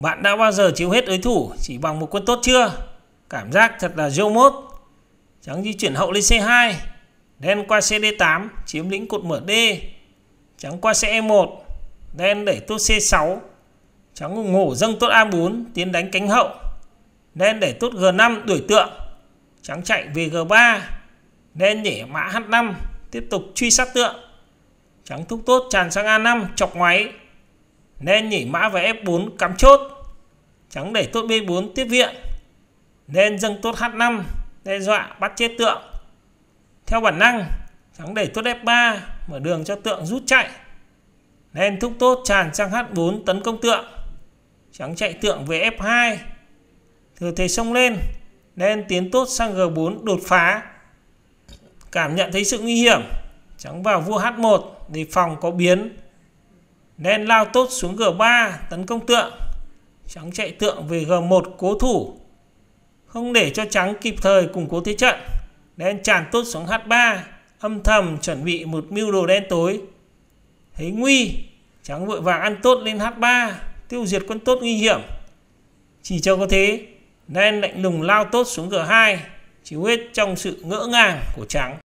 Bạn đã bao giờ chiếu hết đối thủ chỉ bằng một quân tốt chưa? Cảm giác thật là rêu mốt. Trắng di chuyển hậu lên C2. Đen qua CD8 chiếm lĩnh cột mở D. Trắng qua CE1. Đen đẩy tốt C6. Trắng ngủ ngổ dâng tốt A4 tiến đánh cánh hậu. Đen đẩy tốt G5 đuổi tượng. Trắng chạy về G3. Đen nhảy mã H5 tiếp tục truy sát tượng. Trắng thúc tốt tràn sang A5 chọc ngoáy nên nhảy mã về F4 cắm chốt trắng để tốt B4 tiếp viện nên dâng tốt H5 đe dọa bắt chết tượng theo bản năng trắng để tốt F3 mở đường cho tượng rút chạy nên thúc tốt tràn sang H4 tấn công tượng trắng chạy tượng về F2 thừa thế xông lên nên tiến tốt sang G4 đột phá cảm nhận thấy sự nguy hiểm trắng vào vua H1 để phòng có biến Đen lao tốt xuống G3 tấn công tượng. Trắng chạy tượng về G1 cố thủ. Không để cho trắng kịp thời củng cố thế trận. Đen tràn tốt xuống H3 âm thầm chuẩn bị một mưu đồ đen tối. Thấy nguy, trắng vội vàng ăn tốt lên H3 tiêu diệt quân tốt nguy hiểm. Chỉ cho có thế, đen lạnh lùng lao tốt xuống G2 chỉ huyết trong sự ngỡ ngàng của trắng.